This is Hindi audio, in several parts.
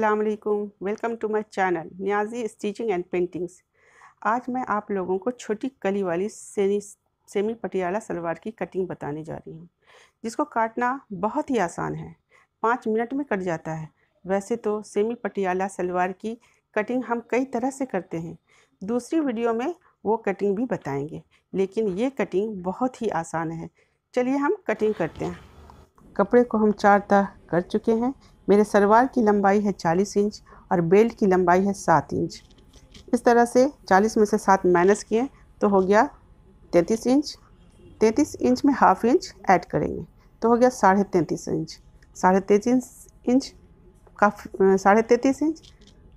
असलकुम welcome to my channel Niazi stitching and paintings आज मैं आप लोगों को छोटी कली वाली सेनी सेमी पटियाला सलवार की कटिंग बताने जा रही हूँ जिसको काटना बहुत ही आसान है पाँच मिनट में कट जाता है वैसे तो सेमी पटियाला सलवार की कटिंग हम कई तरह से करते हैं दूसरी वीडियो में वो कटिंग भी बताएंगे लेकिन ये कटिंग बहुत ही आसान है चलिए हम कटिंग करते हैं कपड़े को हम चार तह कर चुके हैं मेरे सलवार की लंबाई है चालीस इंच और बेल्ट की लंबाई है सात इंच इस तरह से चालीस में से सात माइनस किए तो हो गया तैंतीस इंच तैंतीस इंच में हाफ इंच ऐड करेंगे तो हो गया साढ़े तैंतीस इंच साढ़े तैंतीस इंच का साढ़े तैंतीस इंच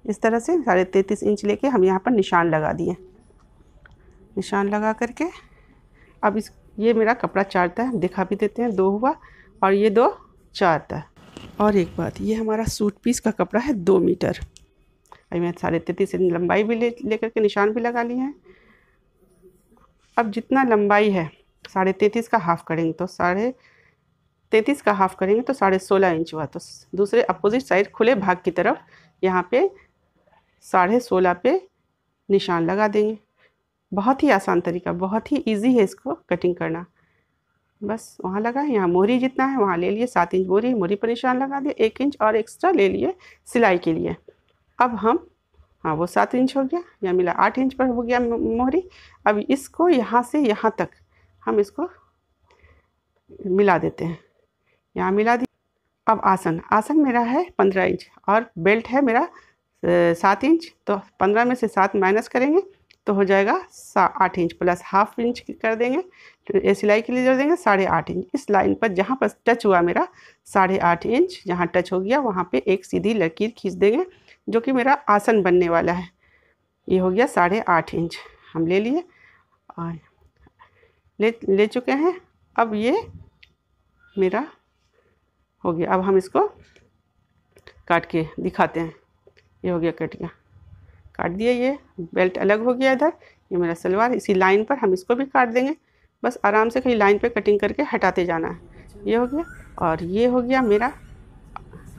इस तरह से साढ़े तैंतीस इंच लेके हम यहाँ पर निशान लगा दिए निशान लगा करके अब इस ये मेरा कपड़ा चार था दिखा भी देते हैं दो हुआ और ये दो चार था और एक बात ये हमारा सूट पीस का कपड़ा है दो मीटर अभी मैं साढ़े तैतीस इंच लंबाई भी ले लेकर के निशान भी लगा ली है अब जितना लंबाई है साढ़े तैतीस का हाफ़ करेंगे तो साढ़े तैतीस का हाफ़ करेंगे तो साढ़े सोलह इंच हुआ तो दूसरे अपोजिट साइड खुले भाग की तरफ यहाँ पे साढ़े सोलह पे निशान लगा देंगे बहुत ही आसान तरीका बहुत ही इजी है इसको कटिंग करना बस वहाँ लगा यहाँ मोहरी जितना है वहाँ ले लिए सात इंच मोहरी मोहरी पर निशान लगा दिया एक इंच और एक्स्ट्रा ले लिए सिलाई के लिए अब हम हाँ वो सात इंच हो गया या मिला आठ इंच पर हो गया मोहरी अब इसको यहाँ से यहाँ तक हम इसको मिला देते हैं यहाँ मिला दी अब आसन आसन मेरा है पंद्रह इंच और बेल्ट है मेरा सात इंच तो पंद्रह में से सात माइनस करेंगे तो हो जाएगा आठ इंच प्लस हाफ इंच कर देंगे तो सिलाई के लिए जोड़ देंगे साढ़े आठ इंच इस लाइन पर जहाँ पर टच हुआ मेरा साढ़े आठ इंच जहाँ टच हो गया वहाँ पे एक सीधी लकीर खींच देंगे जो कि मेरा आसन बनने वाला है ये हो गया साढ़े आठ इंच हम ले लिए और ले ले चुके हैं अब ये मेरा हो गया अब हम इसको काट के दिखाते हैं ये हो गया कट गया काट दिया ये बेल्ट अलग हो गया इधर ये मेरा सलवार इसी लाइन पर हम इसको भी काट देंगे बस आराम से कहीं लाइन पे कटिंग करके हटाते जाना है ये हो गया और ये हो गया मेरा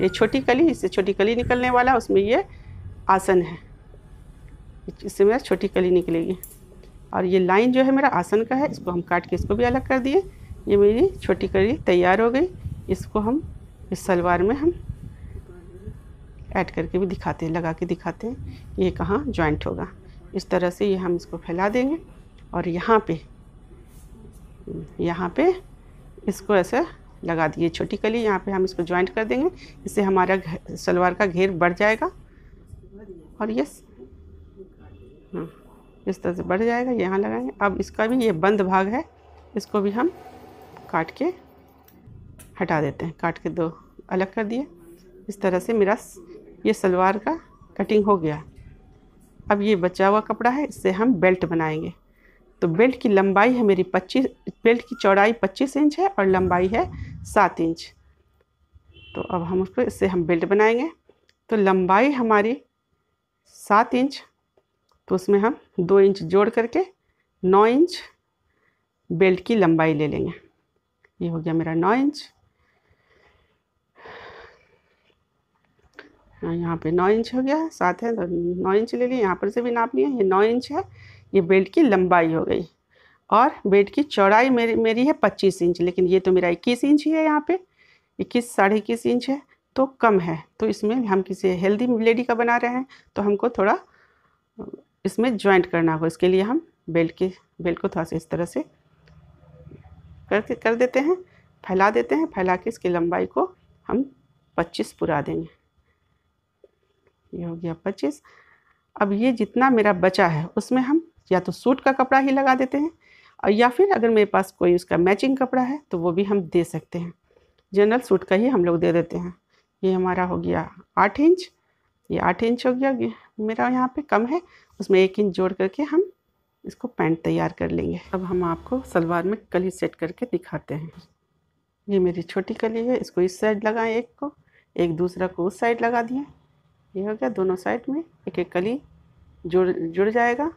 ये छोटी कली इससे छोटी कली निकलने वाला उसमें ये आसन है इससे मेरा छोटी कली निकलेगी और ये लाइन जो है मेरा आसन का है इसको हम काट के इसको भी अलग कर दिए ये मेरी छोटी कली तैयार हो गई इसको हम इस सलवार में हम ऐड करके भी दिखाते हैं लगा के दिखाते हैं ये कहाँ जॉइंट होगा इस तरह से ये हम इसको फैला देंगे और यहाँ पे यहाँ पे इसको ऐसे लगा दिए छोटी कली यहाँ पे हम इसको जॉइंट कर देंगे इससे हमारा सलवार का घेर बढ़ जाएगा और यस हाँ इस तरह से बढ़ जाएगा यहाँ लगाएंगे अब इसका भी ये बंद भाग है इसको भी हम काट के हटा देते हैं काट के दो अलग कर दिए इस तरह से मेरा ये सलवार का कटिंग हो गया अब ये बचा हुआ कपड़ा है इससे हम बेल्ट बनाएंगे तो बेल्ट की लंबाई है मेरी 25 बेल्ट की चौड़ाई 25 इंच है और लंबाई है 7 इंच तो अब हम उसको इससे हम बेल्ट बनाएंगे तो लंबाई हमारी 7 इंच तो उसमें हम 2 इंच जोड़ करके 9 इंच बेल्ट की लंबाई ले लेंगे ये हो गया मेरा 9 इंच हाँ यहाँ पे नौ इंच हो गया है साथ है तो नौ इंच ले लिए यहाँ पर से भी नाप लिए ये नौ इंच है ये बेल्ट की लंबाई हो गई और बेल्ट की चौड़ाई मेरी मेरी है पच्चीस इंच लेकिन ये तो मेरा इक्कीस इंच ही है यहाँ पे इक्कीस साढ़े इक्कीस इंच है तो कम है तो इसमें हम किसी हेल्दी लेडी का बना रहे हैं तो हमको थोड़ा इसमें ज्वाइंट करना होगा इसके लिए हम बेल्ट के बेल्ट को थोड़ा सा इस तरह से कर कर देते हैं फैला देते हैं फैला के इसकी लंबाई को हम 25 पूरा देंगे ये हो गया पच्चीस अब ये जितना मेरा बचा है उसमें हम या तो सूट का कपड़ा ही लगा देते हैं और या फिर अगर मेरे पास कोई उसका मैचिंग कपड़ा है तो वो भी हम दे सकते हैं जनरल सूट का ही हम लोग दे देते हैं ये हमारा हो गया आठ इंच ये आठ इंच हो गया मेरा यहाँ पे कम है उसमें एक इंच जोड़ करके हम इसको पैंट तैयार कर लेंगे अब हम आपको सलवार में कली सेट करके दिखाते हैं ये मेरी छोटी कली है इसको इस साइड लगाएं एक को एक दूसरा को उस साइड लगा दिए ये हो गया दोनों साइड में एक एक कली जुड़ जुड़ जाएगा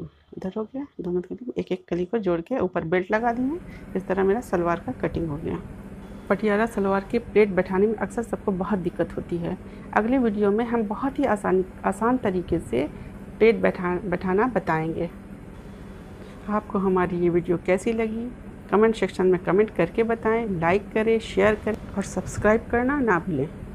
इधर हो गया दोनों कली एक एक कली को जोड़ के ऊपर बेल्ट लगा दिए इस तरह मेरा सलवार का कटिंग हो गया पटियाला सलवार की प्लेट बैठाने में अक्सर सबको बहुत दिक्कत होती है अगले वीडियो में हम बहुत ही आसानी आसान तरीके से प्लेट बैठा बैठाना बताएँगे आपको हमारी ये वीडियो कैसी लगी कमेंट सेक्शन में कमेंट करके बताएं लाइक करें शेयर करें और सब्सक्राइब करना ना भूलें